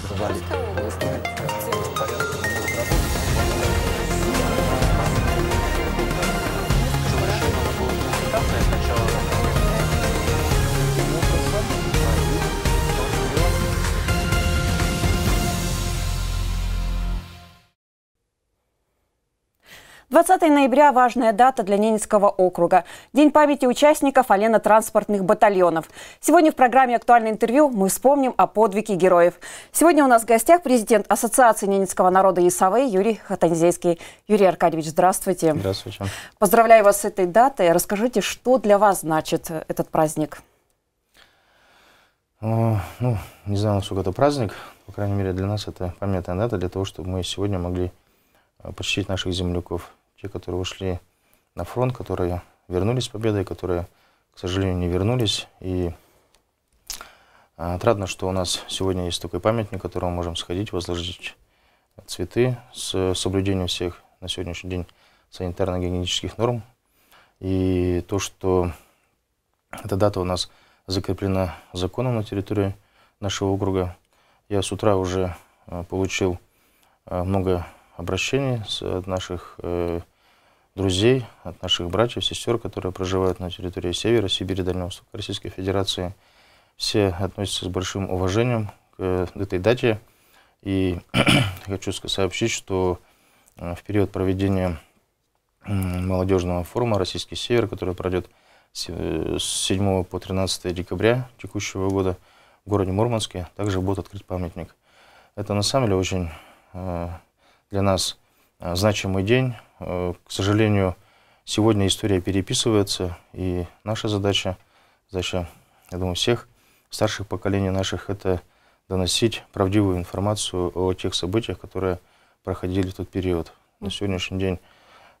Zabrali. 20 ноября – важная дата для Ненецкого округа. День памяти участников олено-транспортных батальонов. Сегодня в программе «Актуальное интервью» мы вспомним о подвиге героев. Сегодня у нас в гостях президент Ассоциации Ненецкого народа ИСАВы Юрий Хатанзейский. Юрий Аркадьевич, здравствуйте. Здравствуйте. Поздравляю вас с этой датой. Расскажите, что для вас значит этот праздник? Э, ну, не знаю, насколько это праздник. По крайней мере, для нас это памятная дата для того, чтобы мы сегодня могли э, почтить наших земляков, те, которые ушли на фронт, которые вернулись с победой, которые, к сожалению, не вернулись. И а, отрадно, что у нас сегодня есть такой памятник, к которому можем сходить, возложить цветы с соблюдением всех на сегодняшний день санитарно-гигиенических норм. И то, что эта дата у нас закреплена законом на территории нашего округа. Я с утра уже а, получил а, много обращений от наших э, друзей, от наших братьев, сестер, которые проживают на территории Севера, Сибири, Дальнего Востока Российской Федерации. Все относятся с большим уважением к э, этой дате. И хочу сообщить, что э, в период проведения молодежного форума «Российский север», который пройдет с 7 э, по 13 декабря текущего года в городе Мурманске, также будет открыт памятник. Это на самом деле очень для нас значимый день, Э, к сожалению, сегодня история переписывается, и наша задача, задача, я думаю, всех старших поколений наших, это доносить правдивую информацию о тех событиях, которые проходили в тот период. На сегодняшний день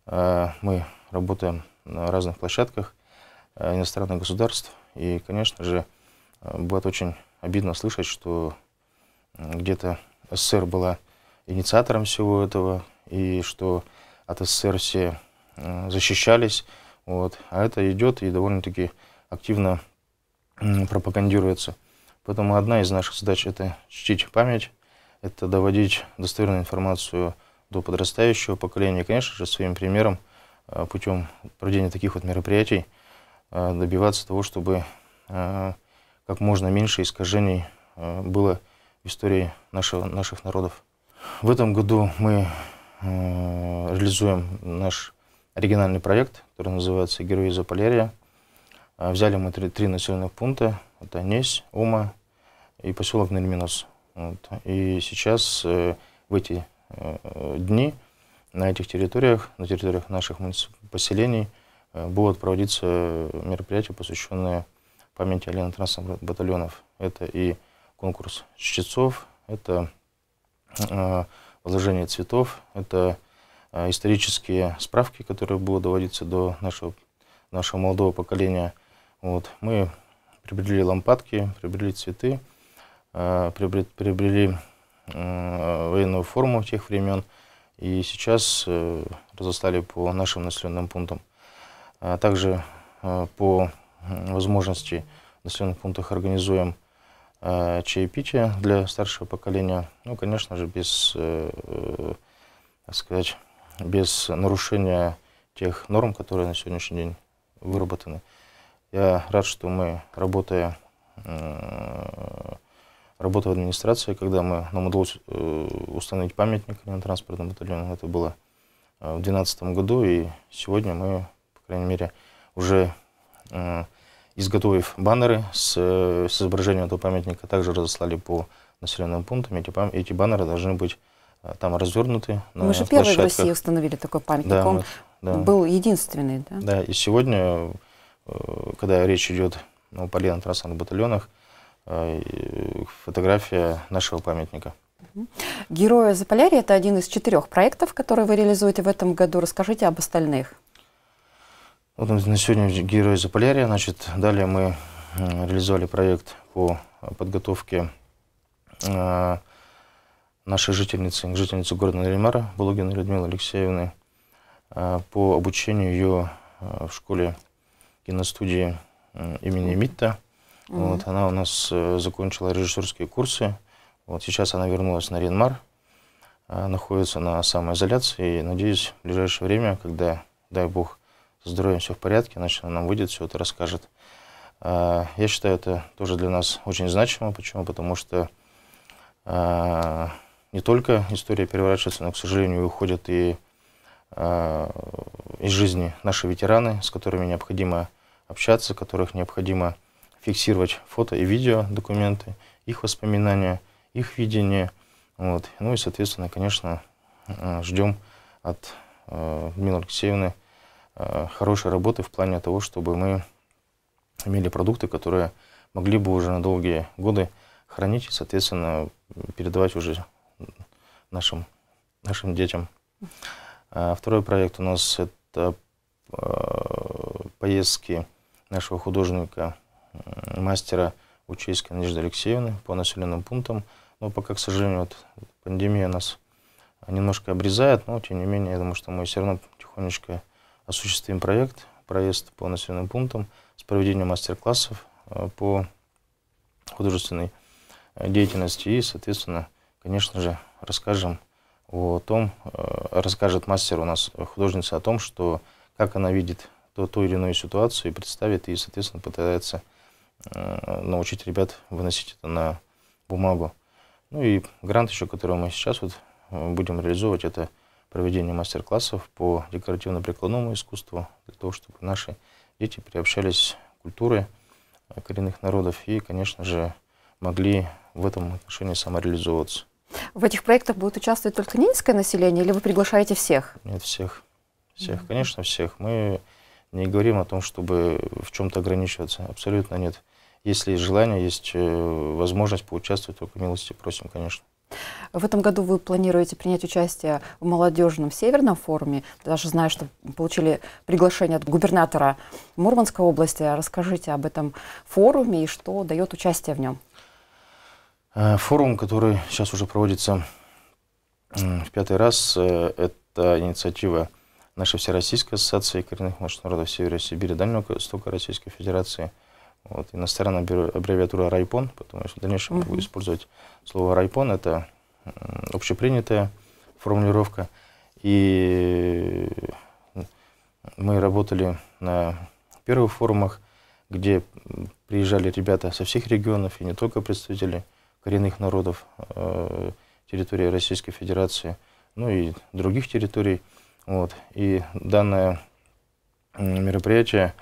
э, мы работаем на разных площадках э, иностранных государств, и, конечно же, будет очень обидно слышать, что где-то СССР была инициатором всего этого, и что от СССР все э, защищались. Вот. А это идет и довольно-таки активно пропагандируется. Поэтому одна из наших задач – это чтить память, это доводить достоверную информацию до подрастающего поколения. И, конечно же, своим примером, э, путем проведения таких вот мероприятий, э, добиваться того, чтобы как можно меньше искажений было в истории нашего, наших народов. В этом году мы Э, реализуем наш оригинальный проект, который называется «Герои Заполярья». Э, взяли мы три, три населенных пункта. Это Несь, Ума и поселок Нельминос. Вот. И сейчас э, в эти дни на этих территориях, на территориях наших поселений, будут проводиться мероприятия, посвященные памяти Алина Трансовых батальонов. Это и конкурс чтецов, это возложение цветов. Это э, исторические справки, которые будут доводиться до нашего, нашего молодого поколения. Вот. Мы приобрели лампадки, приобрели цветы, э, приобрели, э, военную форму тех времен. И сейчас разостали по нашим населенным пунктам. А также по возможности в населенных пунктах организуем э, чаепития для старшего поколения, ну, конечно же, без, э, э, так сказать, без нарушения тех норм, которые на сегодняшний день выработаны. Я рад, что мы, работая, э, работая в администрации, когда мы, нам удалось э, установить памятник транспортному батальону, это было э, в 2012 году, и сегодня мы, по крайней мере, уже э, изготовив баннеры с, э, с изображением этого памятника, также разослали по населенным пунктам. Эти, эти баннеры должны быть э, там развернуты. Мы же первые в России установили такой памятник. Да, Он да. был единственный, да? Да, и сегодня, э, когда речь идет о палеоантрасных батальонах, фотография нашего памятника. Герои Заполярья – это один из четырех проектов, которые вы реализуете в этом году. Расскажите об остальных. Вот на сегодня «Герои Заполярья». Значит, далее мы реализовали проект по подготовке э, нашей жительницы, жительницы города Наримара, Булугина Людмилы Алексеевны, э, по обучению ее э, в школе киностудии имени Митта. Mm -hmm. вот, она у нас закончила режиссерские курсы. Вот сейчас она вернулась на РиНМар, находится на самоизоляции. И надеюсь, в ближайшее время, когда, дай бог, здоровьем все в порядке, иначе она нам выйдет, все это расскажет. А, я считаю, это тоже для нас очень значимо. Почему? Потому что а, не только история переворачивается, но, к сожалению, уходят и а, из жизни наши ветераны, с которыми необходимо общаться, которых необходимо фиксировать фото и видео документы, их воспоминания, их видение. Вот. Ну и, соответственно, конечно, ждем от Людмилы Алексеевны Э, хорошей работы в плане того, чтобы мы имели продукты, которые могли бы уже на долгие годы хранить и, соответственно, передавать уже нашим, нашим детям. Э, второй проект у нас это э, поездки нашего художника, мастера Учейской Надежды Алексеевны по населенным пунктам. Но пока, к сожалению, вот пандемия нас немножко обрезает, но тем не менее, я думаю, что мы все равно тихонечко осуществим проект, проезд по населенным пунктам с проведением мастер-классов э, по художественной э, деятельности и, соответственно, конечно же, расскажем о том, э, расскажет мастер у нас художница о том, что как она видит ту, ту или иную ситуацию и представит, и, соответственно, пытается научить ребят выносить это на бумагу. Ну и грант еще, который мы сейчас вот будем реализовывать, это проведению мастер-классов по декоративно-прикладному искусству, для того, чтобы наши дети приобщались к культуре э, коренных народов и, конечно же, могли в этом отношении самореализовываться. В этих проектах будет участвовать только ненецкое население или вы приглашаете всех? Нет, всех. Всех, mm конечно, всех. Мы не говорим о том, чтобы в чем-то ограничиваться. Абсолютно нет. Если есть желание, есть э, возможность поучаствовать, только милости просим, конечно. В этом году вы планируете принять участие в молодежном северном форуме. Даже знаю, что получили приглашение от губернатора Мурманской области. Расскажите об этом форуме и что дает участие в нем. Э, форум, который сейчас уже проводится в пятый раз, э, это инициатива нашей Всероссийской ассоциации коренных народов Севера Сибири, Дальнего Стока Российской Федерации – вот, иностранная аббревиатура райпон, потому что в дальнейшем mm-hmm. буду использовать слово райпон, это общепринятая формулировка. И мы работали на первых форумах, где приезжали ребята со всех регионов, и не только представители коренных народов э, территории Российской Федерации, ну и других территорий. Вот. И данное мероприятие,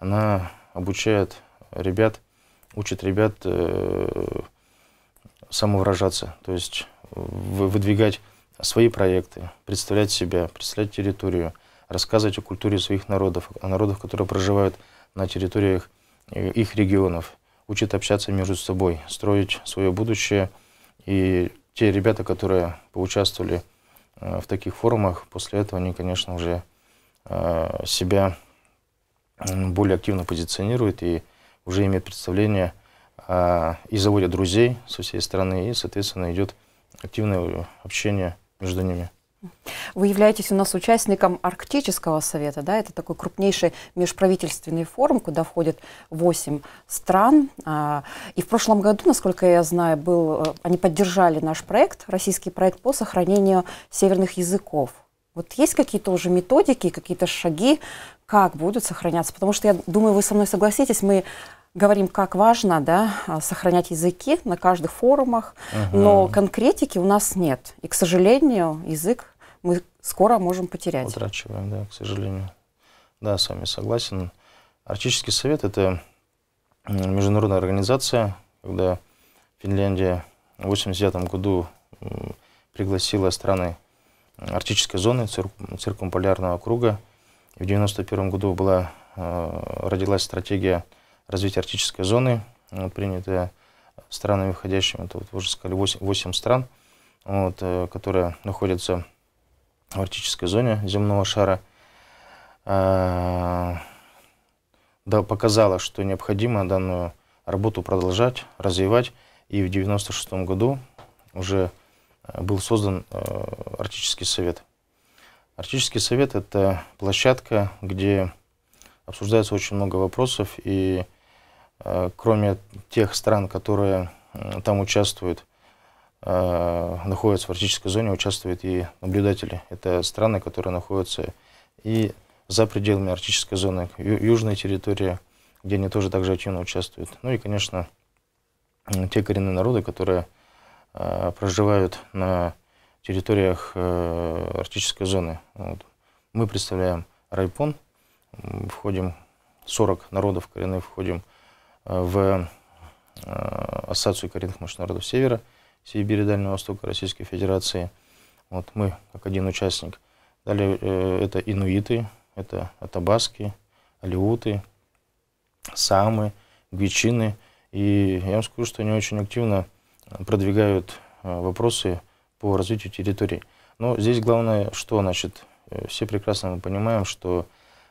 она обучает ребят, учит ребят э, самовыражаться, то есть выдвигать свои проекты, представлять себя, представлять территорию, рассказывать о культуре своих народов, о народах, которые проживают на территориях э, их регионов, учит общаться между собой, строить свое будущее. И те ребята, которые поучаствовали э, в таких форумах, после этого они, конечно, уже э, себя более активно позиционируют и уже имеет представление э, и заводят друзей со всей страны, и, соответственно, идет активное общение между ними. Вы являетесь у нас участником Арктического совета, да, это такой крупнейший межправительственный форум, куда входят 8 стран. А, и в прошлом году, насколько я знаю, был, э, они поддержали наш проект, российский проект по сохранению северных языков. Вот есть какие-то уже методики, какие-то шаги, как будут сохраняться? Потому что я думаю, вы со мной согласитесь, мы говорим, как важно да, а, сохранять языки на каждых форумах, ага. но конкретики у нас нет. И, к сожалению, язык мы скоро можем потерять. Утрачиваем, да, к сожалению. Да, с вами согласен. Арктический совет – это международная организация, когда Финляндия в 1989 году пригласила страны арктической зоны циркумполярного круга. В 1991 году была, э, родилась стратегия развития арктической зоны, э, принятая странами входящими, это вот вы уже сказали, 8, 8 стран, вот, э, которые находятся в арктической зоне земного шара, да, показала, что необходимо данную работу продолжать, развивать. И в 1996 году уже Э, был создан э, Арктический совет. Арктический совет – это площадка, где обсуждается очень много вопросов, и э, кроме тех стран, которые там участвуют, находятся в арктической зоне, участвуют и наблюдатели. Это страны, которые находятся и за пределами арктической зоны, южная территория, где они тоже также активно участвуют. Ну и, конечно, те коренные народы, которые Э, проживают на территориях э, арктической зоны. Вот. Мы представляем райпон, входим 40 народов коренных, входим э, в Ассоциацию коренных мощных народов Севера, Сибири, Дальнего Востока Российской Федерации. Вот мы как один участник. Далее это инуиты, это атабаски, алиуты, самы, гвичины. И я вам скажу, что они очень активно продвигают э, вопросы по развитию территории, Но здесь главное, что, значит, э, все прекрасно мы понимаем, что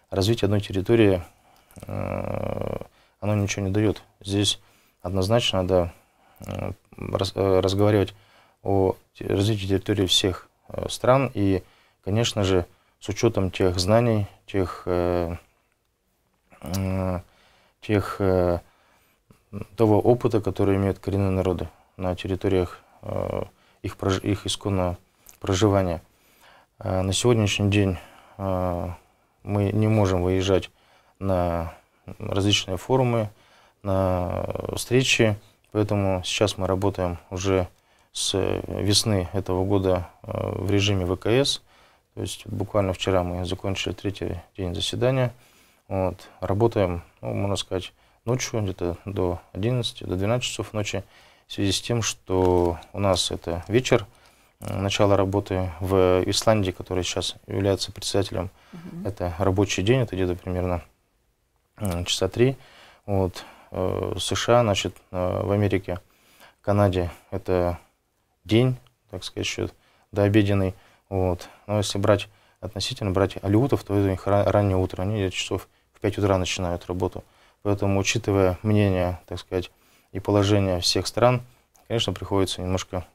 развитие одной территории, э, оно ничего не дает. Здесь однозначно надо разговаривать о развитии территории всех стран и, конечно же, с учетом тех знаний, тех, тех того опыта, который имеют коренные народы на территориях э, их, их исконного проживания. Э, на сегодняшний день э, мы не можем выезжать на различные форумы, на встречи, поэтому сейчас мы работаем уже с весны этого года в режиме ВКС. То есть буквально вчера мы закончили третий день заседания. Вот. Работаем, ну, можно сказать, ночью, где-то до 11, до 12 часов ночи в связи с тем, что у нас это вечер, начало работы в Исландии, которая сейчас является председателем. Угу. Это рабочий день, это где-то примерно часа три. Вот. Э, США, значит, э, в Америке, Канаде это день, так сказать, еще до дообеденный. Вот. Но если брать относительно брать алиутов, то это их раннее утро. Они где-то часов в 5 утра начинают работу. Поэтому, учитывая мнение, так сказать, и положение всех стран, конечно, приходится немножко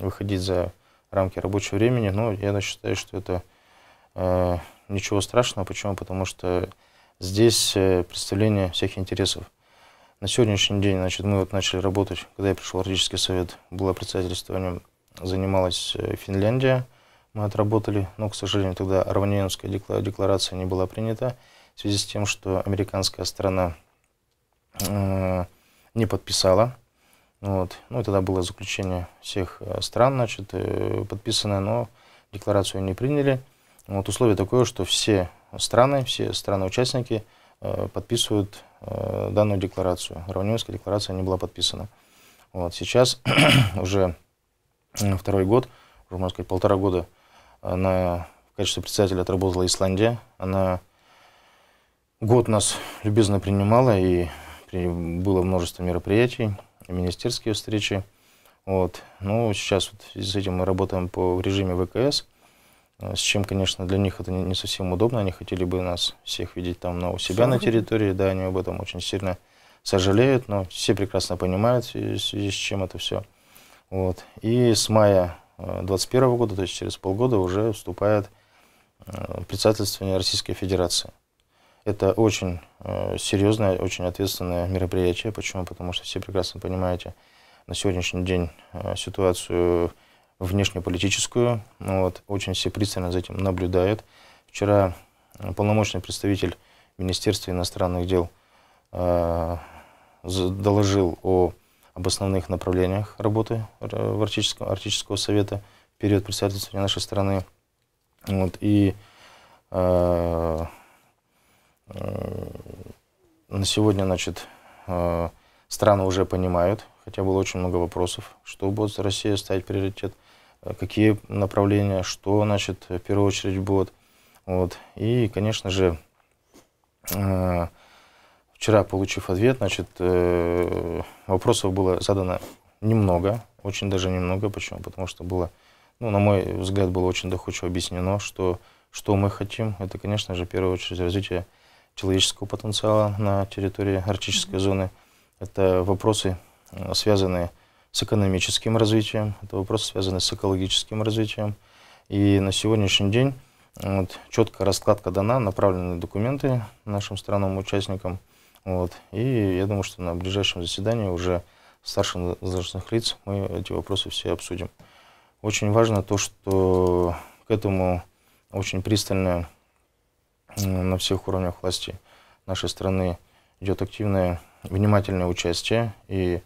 выходить за рамки рабочего времени, но я считаю, что это э, ничего страшного. Почему? Потому что здесь э, представление всех интересов. На сегодняшний день, значит, мы вот начали работать, когда я пришел в Арктический совет, было председательство, о нем занималась э, Финляндия, мы отработали, но, к сожалению, тогда Арваниенская декларация не была принята, в связи с тем, что американская страна э, не подписала. Вот. Ну, тогда было заключение всех э, стран, значит, э, подписанное, но декларацию не приняли. Вот условие такое, что все страны, все страны-участники э, подписывают данную декларацию. Равнинская декларация не была подписана. Вот. Сейчас уже второй год, уже, можно сказать, полтора года на, в качестве председателя отработала Исландия. Она год нас любезно принимала и было множество мероприятий, министерские встречи. Вот. Ну, сейчас вот с этим мы работаем по, режиме ВКС, э, с чем, конечно, для них это не, совсем удобно. Они хотели бы нас всех видеть там на, у себя Все на территории, да, они об этом очень сильно сожалеют, но все прекрасно понимают, в связи с чем это все. Вот. И с мая 2021 э, года, то есть через полгода, уже вступает э, председательствование Российской Федерации. Это очень э, серьезное, очень ответственное мероприятие. Почему? Потому что все прекрасно понимаете на сегодняшний день э, ситуацию внешнеполитическую. Ну вот, очень все пристально за этим наблюдают. Вчера э, полномочный представитель Министерства иностранных дел э, доложил о, об основных направлениях работы в Арктическом, Арктического совета в период председательства нашей страны. Вот, и э, Э, на сегодня, значит, э, страны уже понимают, хотя было очень много вопросов, что будет Россия ставить приоритет, э, какие направления, что, значит, в первую очередь будет. Вот. И, конечно же, вчера, получив ответ, значит, вопросов было задано немного, очень даже немного. Почему? Потому что было, ну, на мой взгляд, было очень доходчиво объяснено, что, что мы хотим. Это, конечно же, в первую очередь развитие человеческого потенциала на территории арктической зоны. Это вопросы, э, связанные с экономическим развитием, это вопросы, связанные с экологическим развитием. И на сегодняшний день вот, четкая раскладка дана, направлены документы нашим странам-участникам. Вот, и я думаю, что на ближайшем заседании уже старших должностных лиц мы эти вопросы все обсудим. Очень важно то, что к этому очень пристально на всех уровнях власти нашей страны идет активное, внимательное участие. И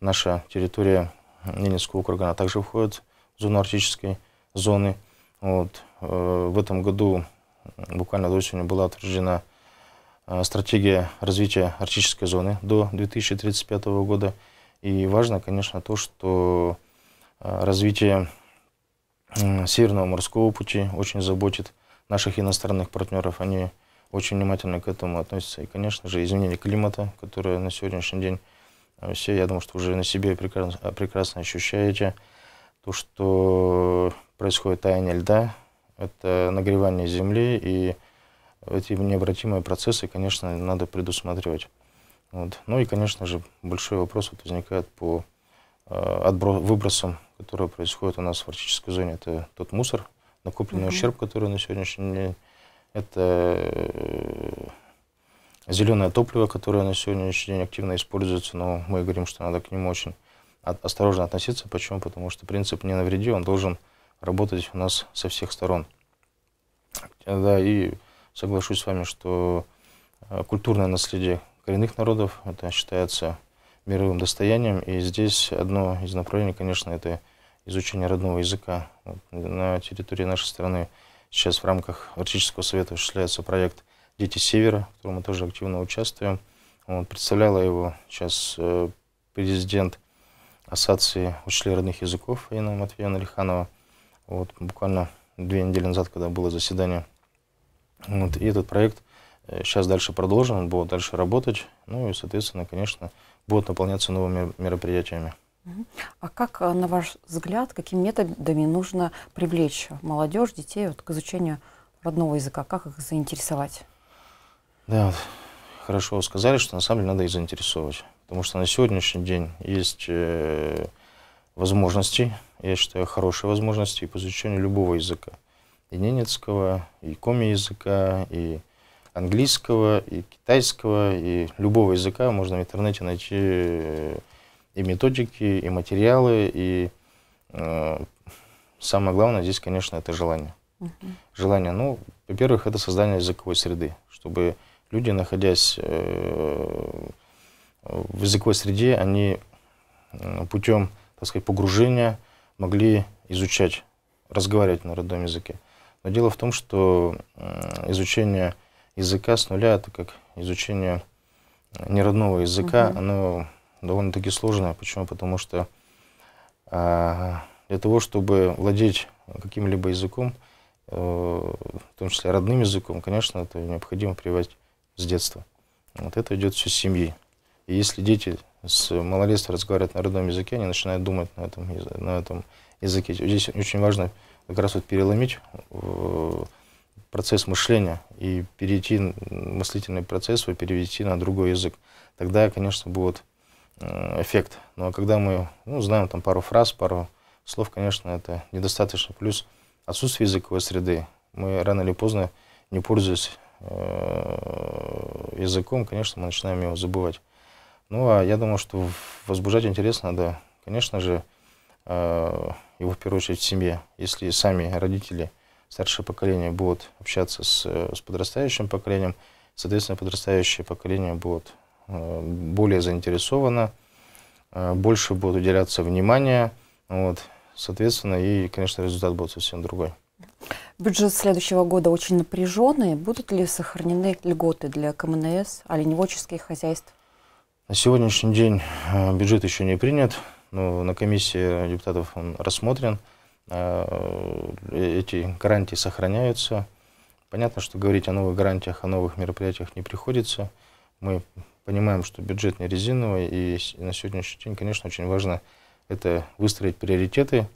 наша территория Ненецкого округа, она также входит в зону арктической зоны. Вот. Э, в этом году, буквально до осени, была утверждена э, стратегия развития арктической зоны до 2035 года. И важно, конечно, то, что э, развитие Северного морского пути очень заботит наших иностранных партнеров, они очень внимательно к этому относятся. И, конечно же, изменение климата, которое на сегодняшний день э, все, я думаю, что уже на себе прекрасно, э, прекрасно ощущаете, то, что происходит таяние льда, это нагревание земли, и эти необратимые процессы, конечно, надо предусматривать. Вот. Ну и, конечно же, большой вопрос вот возникает по э, отбро- выбросам, которые происходят у нас в арктической зоне. Это тот мусор, накопленный угу. ущерб, который на сегодняшний день, это э, зеленое топливо, которое на сегодняшний день активно используется, но мы говорим, что надо к нему очень осторожно относиться. Почему? Потому что принцип «не навреди», он должен работать у нас со всех сторон. Да, и соглашусь с вами, что э, культурное наследие коренных народов, это считается мировым достоянием, и здесь одно из направлений, конечно, это изучения родного языка. На территории нашей страны сейчас в рамках Арктического совета осуществляется проект «Дети Севера», в котором мы тоже активно участвуем. Вот, представляла его сейчас э, президент Ассоциации учителей родных языков Инна Матвеевна Лиханова. Вот, буквально две недели назад, когда было заседание. Вот, и этот проект э, сейчас дальше продолжен, он будет дальше работать. Ну и, соответственно, конечно, будут наполняться новыми мероприятиями. А как, э, на ваш взгляд, какими методами нужно привлечь молодежь, детей вот, к изучению родного языка? Как их заинтересовать? Да, хорошо сказали, что на самом деле надо их заинтересовать. Потому что на сегодняшний день есть э, возможности, я считаю, хорошие возможности по изучению любого языка. И ненецкого, и коми языка, и английского, и китайского, и любого языка можно в интернете найти э, и методики, и материалы, и э, самое главное здесь, конечно, это желание. Угу. Желание, ну, во-первых, это создание языковой среды, чтобы люди, находясь э, в языковой среде, они э, путем, так сказать, погружения могли изучать, разговаривать на родном языке. Но дело в том, что э, изучение языка с нуля, это как изучение э, неродного языка, угу. оно довольно-таки сложная. Почему? Потому что э, для того, чтобы владеть каким-либо языком, э, в том числе родным языком, конечно, это необходимо прививать с детства. Вот это идет все с семьи. И если дети с малолетства разговаривают на родном языке, они начинают думать на этом, на этом языке. Здесь очень важно как раз вот переломить э, процесс мышления и перейти мыслительный процесс и перевести на другой язык. Тогда, конечно, будут Э, эффект. Но ну, а когда мы ну, знаем там пару фраз, пару слов, конечно, это недостаточно. Плюс отсутствие языковой среды. Мы рано или поздно, не пользуясь э, языком, конечно, мы начинаем его забывать. Ну, а я думаю, что возбуждать интерес надо, конечно же, э, его в первую очередь в семье. Если сами родители, старшее поколение будут общаться с, с подрастающим поколением, соответственно, подрастающее поколение будет Э, более заинтересована, э, больше будет уделяться внимания. Вот. Соответственно, и, конечно, результат будет совсем другой. Бюджет следующего года очень напряженный. Будут ли сохранены льготы для КМНС, оленеводческих хозяйств? На сегодняшний день э, бюджет еще не принят, но на комиссии депутатов он рассмотрен. Эти гарантии сохраняются. Понятно, что говорить о новых гарантиях, о новых мероприятиях не приходится мы понимаем, что бюджет не резиновый, и на сегодняшний день, конечно, очень важно это выстроить приоритеты,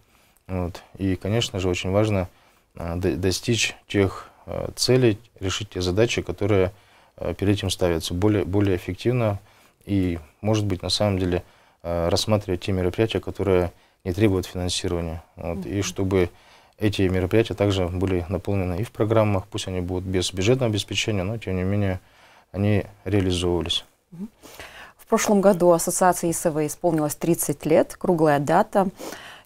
вот, и, конечно же, очень важно а, достичь тех а, целей, решить те задачи, которые а, перед этим ставятся более, более эффективно и, может быть, на самом деле рассматривать те мероприятия, которые не требуют финансирования. Вот, И чтобы эти мероприятия также были наполнены и в программах, пусть они будут без бюджетного обеспечения, но, тем не менее, они реализовывались. В прошлом году ассоциации ИСВ исполнилось 30 лет, круглая дата.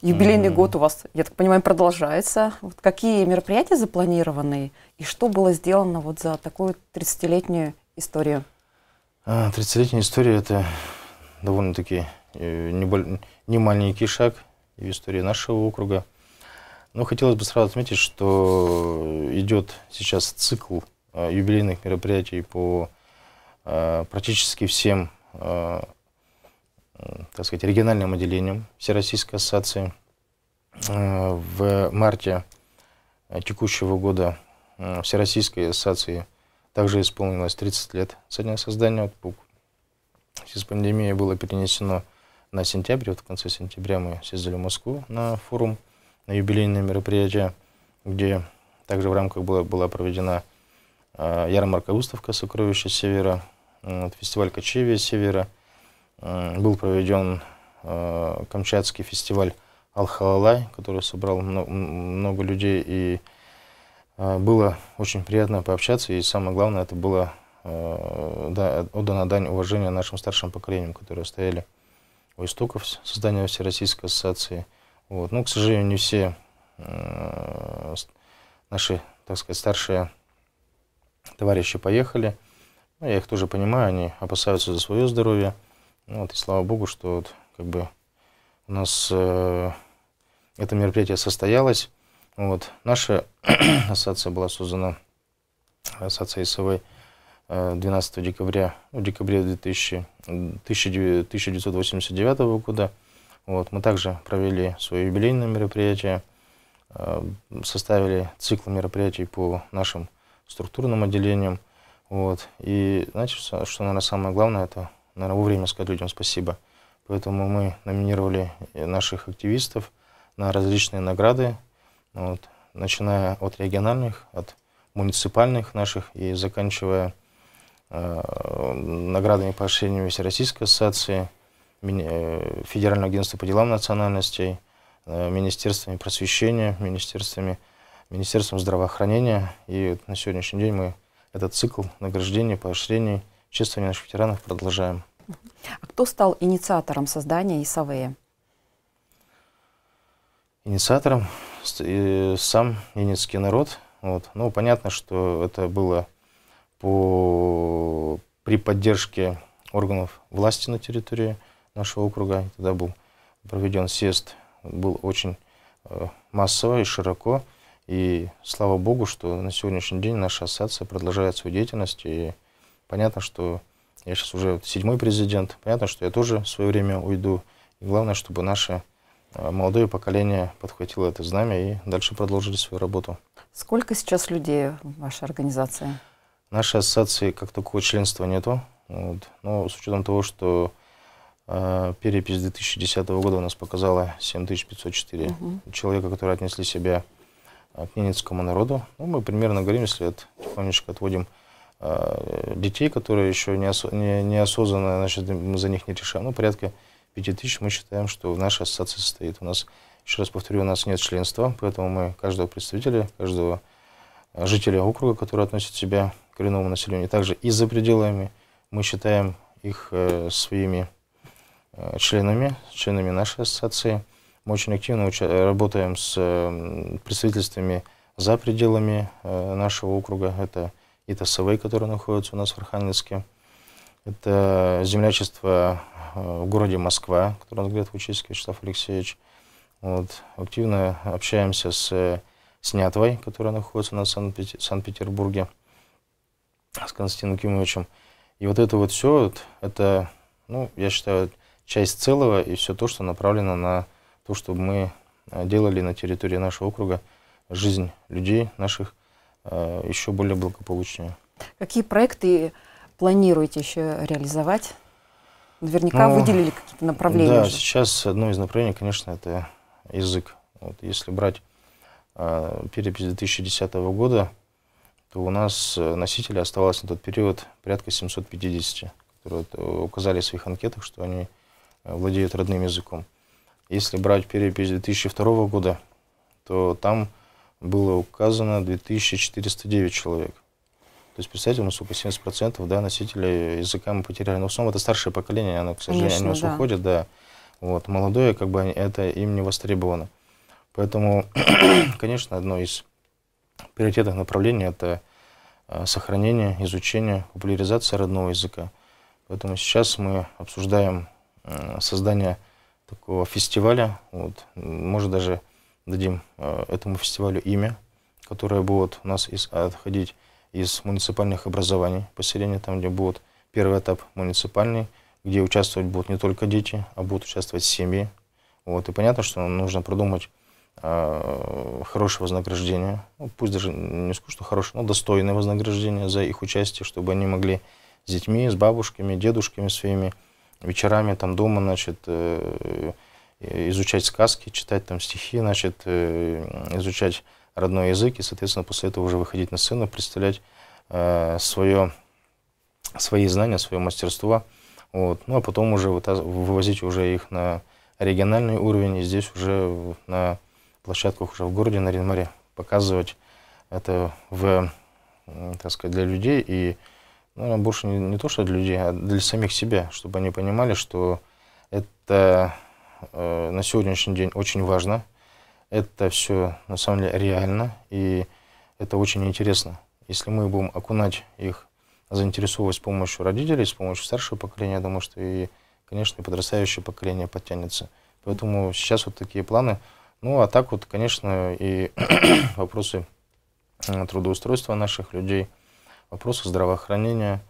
Юбилейный mm. -hmm. год у вас, я так понимаю, продолжается. Вот какие мероприятия запланированы и что было сделано вот за такую 30-летнюю историю? 30-летняя а, история – это довольно-таки э, не маленький шаг в истории нашего округа. Но хотелось бы сразу отметить, что идет сейчас цикл э, юбилейных мероприятий по Э, практически всем, э, так сказать, региональным отделениям Всероссийской ассоциации. Э, в марте текущего года Всероссийской ассоциации также исполнилось 30 лет со дня создания ОТПУК. В с пандемией было перенесено на сентябрь, вот в конце сентября мы съездили в Москву на форум, на юбилейное мероприятие, где также в рамках была, была проведена ярмарка-выставка «Сокровища Севера», Э, от фестиваля кочевия севера, э, был проведен э, Камчатский фестиваль Алхалалай, который собрал много людей, и было очень приятно пообщаться, и самое главное, это было да, отдана дань уважения нашим старшим поколениям, которые стояли у истоков создания Всероссийской ассоциации. Вот. Но, к сожалению, не все наши, так сказать, старшие товарищи поехали. Ну, я их тоже понимаю, они опасаются за свое здоровье. Ну, вот, и слава богу, что вот, как бы у нас э, это мероприятие состоялось. Вот. Наша ассоциация была создана, ассоциация ИСВ, 12 э, декабря, ну, декабря 2000, 1989 года. Вот. Мы также провели свое юбилейное мероприятие, э, составили цикл мероприятий по нашим структурным отделениям. Вот. И знаете, что, что, наверное, самое главное, это, наверное, вовремя сказать людям спасибо. Поэтому мы номинировали наших активистов на различные награды, вот, начиная от региональных, от муниципальных наших и заканчивая э, наградами по решению Всероссийской ассоциации, мини, э, Федерального агентства по делам национальностей, э, министерствами просвещения, министерствами, министерством здравоохранения. И вот на сегодняшний день мы этот цикл награждения, поощрения, чествования наших ветеранов продолжаем. А кто стал инициатором создания ИСАВЭя? Инициатором сам енецкий народ. Вот. Ну, понятно, что это было по, при поддержке органов власти на территории нашего округа. Тогда был проведен съезд, был очень э, массово и широко. И слава богу, что на сегодняшний день наша ассоциация продолжает свою деятельность. И понятно, что я сейчас уже седьмой президент. Понятно, что я тоже в свое время уйду. И главное, чтобы наше а, молодое поколение подхватило это знамя и дальше продолжили свою работу. Сколько сейчас людей в вашей организации? Нашей ассоциации как такого членства нету. Вот. Но с учетом того, что э, перепись 2010 года у нас показала 7504 угу. человека, которые отнесли себя финицкому народу. Ну, мы примерно говорим, если от, тихонечко отводим э, детей, которые еще не, осо, не, не значит, мы за них не решаем. Ну, порядка 5 тысяч мы считаем, что в наша ассоциация состоит. У нас, еще раз повторю, у нас нет членства, поэтому мы каждого представителя, каждого э, жителя округа, который относит себя к коренному населению, также и за пределами, мы считаем их э, своими э, членами, членами нашей ассоциации – мы очень активно э, работаем с э, представительствами за пределами э, нашего округа. Это и ТСВ, которые находятся у нас в Архангельске. Это землячество в городе Москва, который возглавляет Вучинский Вячеслав Алексеевич. Вот. Активно общаемся с Снятвой, которая находится у нас в Санкт-Петербурге, с Константином Кимовичем. И вот это вот все, это, ну, я считаю, часть целого и все то, что направлено на то, чтобы мы э, делали на территории нашего округа жизнь людей наших э, еще более благополучнее. Какие проекты планируете еще реализовать? Наверняка ну, выделили какие-то направления. Да, уже. сейчас одно из направлений, конечно, это язык. Вот если брать э, перепись 2010 года, то у нас носителей оставалось на тот период порядка 750, которые указали в своих анкетах, что они владеют родным языком. Если брать перепись 2002 года, то там было указано 2409 человек. То есть, представьте, у нас около 70% да, носителей языка мы потеряли. Но в основном это старшее поколение, оно, к сожалению, Конечно, у нас да. уходит, да. Вот, молодое, как бы, это им не востребовано. Поэтому, конечно, одно из приоритетных направлений – это э, сохранение, изучение, популяризация родного языка. Поэтому сейчас мы обсуждаем э, создание такого фестиваля. Вот. Может, даже дадим э, этому фестивалю имя, которое будет у нас из, отходить из муниципальных образований поселения, там, где будет первый этап муниципальный, где участвовать будут не только дети, а будут участвовать семьи. Вот. И понятно, что нужно продумать э, хорошее вознаграждение, ну, пусть даже не скажу, что хорошее, но достойное вознаграждение за их участие, чтобы они могли с детьми, с бабушками, дедушками своими вечерами там дома, значит, э, э, изучать сказки, читать там стихи, значит, э, изучать родной язык и, соответственно, после этого уже выходить на сцену, представлять свое, свои знания, свое мастерство, вот, ну а потом уже вывозить уже их на региональный уровень и здесь уже на площадках уже в городе, на Ринмаре показывать это в, так сказать, для людей и ну, больше не, не то, что для людей, а для самих себя, чтобы они понимали, что это э, на сегодняшний день очень важно, это все на самом деле реально, и это очень интересно. Если мы будем окунать их заинтересованность с помощью родителей, с помощью старшего поколения, я думаю, что и, конечно, и подрастающее поколение подтянется. Поэтому сейчас вот такие планы. Ну, а так вот, конечно, и вопросы трудоустройства наших людей – вопросы здравоохранения,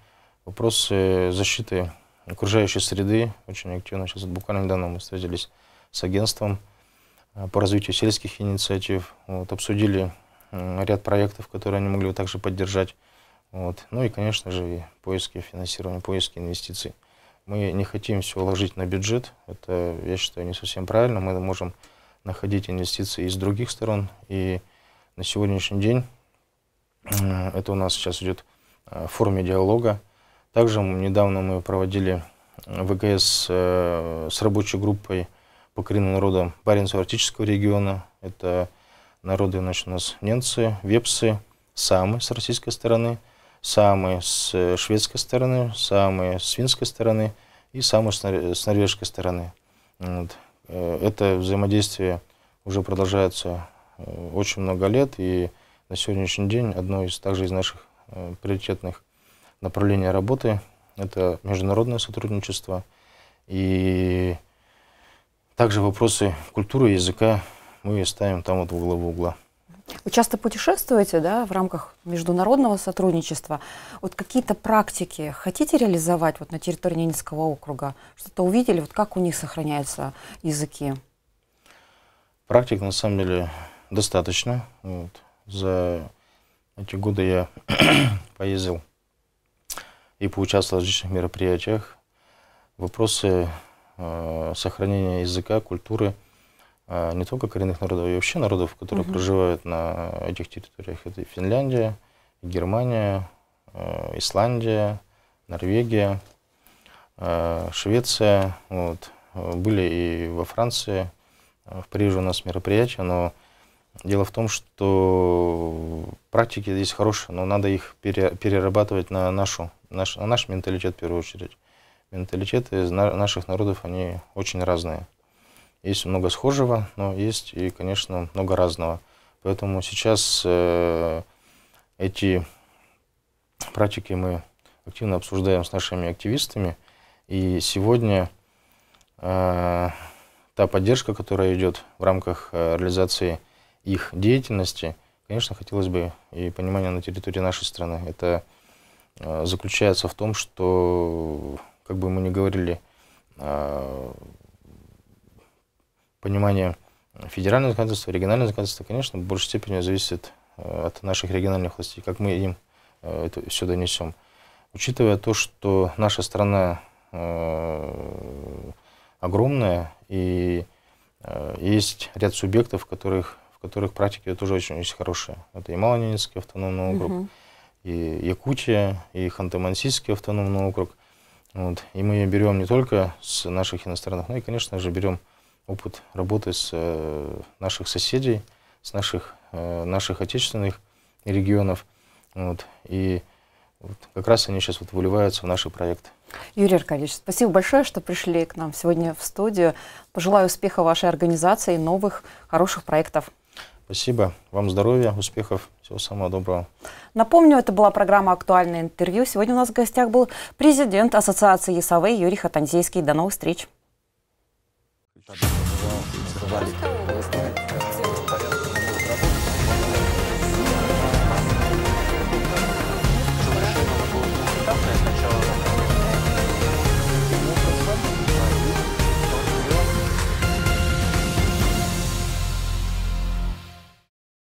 вопросы защиты окружающей среды. Очень активно сейчас, буквально недавно мы встретились с агентством а, по развитию сельских инициатив, вот, обсудили ряд проектов, которые они могли бы также поддержать. Вот. Ну и, конечно же, и поиски финансирования, поиски инвестиций. Мы не хотим все уложить на бюджет. Это, я считаю, не совсем правильно. Мы можем находить инвестиции из других сторон. И на сегодняшний день это у нас сейчас идет Э, форме диалога. Также недавно мы проводили э, ВКС э, с рабочей группой по коренным народам Баренцево-Арктического региона. Это народы значит, у нас немцы, вепсы, самые с российской стороны, самые с шведской стороны, самые с финской стороны и самые с норвежской стороны. Вот. Это взаимодействие уже продолжается очень много лет, и на сегодняшний день одно из также из наших Э, приоритетных направлений работы. Это международное сотрудничество и также вопросы культуры, языка мы ставим там вот в углу в угла. Вы часто путешествуете да, в рамках международного сотрудничества. Вот какие-то практики хотите реализовать вот на территории Ненецкого округа? Что-то увидели, вот как у них сохраняются языки? Практик на самом деле достаточно. Вот. За эти годы я поездил и поучаствовал в различных мероприятиях. Вопросы э, сохранения языка, культуры э, не только коренных народов, а и вообще народов, которые угу. проживают на этих территориях. Это и Финляндия, и Германия, э, Исландия, Норвегия, э, Швеция. Вот. Э, были и во Франции. Э, в Париже у нас мероприятия, но Дело в том, что практики здесь хорошие, но надо их пере, перерабатывать на, нашу, наш, на наш менталитет в первую очередь. Менталитеты из на, наших народов, они очень разные. Есть много схожего, но есть и, конечно, много разного. Поэтому сейчас э, эти практики мы активно обсуждаем с нашими активистами. И сегодня э, та поддержка, которая идет в рамках э, реализации их деятельности, конечно, хотелось бы и понимания на территории нашей страны. Это э, заключается в том, что, как бы мы ни говорили, э, понимание федерального законодательства, регионального законодательства, конечно, в большей степени зависит э, от наших региональных властей, как мы им это все донесем. Учитывая то, что наша страна огромная, и есть ряд субъектов, которых которых практики тоже очень-очень хорошие. Это и Малонинецкий автономный округ, угу. и Якутия, и Ханты-Мансийский автономный округ. Вот. И мы берем не только с наших иностранных, но и, конечно же, берем опыт работы с э, наших соседей, с наших, э, наших отечественных регионов. Вот. И вот как раз они сейчас вот выливаются в наши проекты. Юрий Аркадьевич, спасибо большое, что пришли к нам сегодня в студию. Пожелаю успеха вашей организации и новых хороших проектов. Спасибо. Вам здоровья, успехов, всего самого доброго. Напомню, это была программа «Актуальное интервью». Сегодня у нас в гостях был президент Ассоциации ЕСАВЭ Юрий Хатанзейский. До новых встреч. Thank you.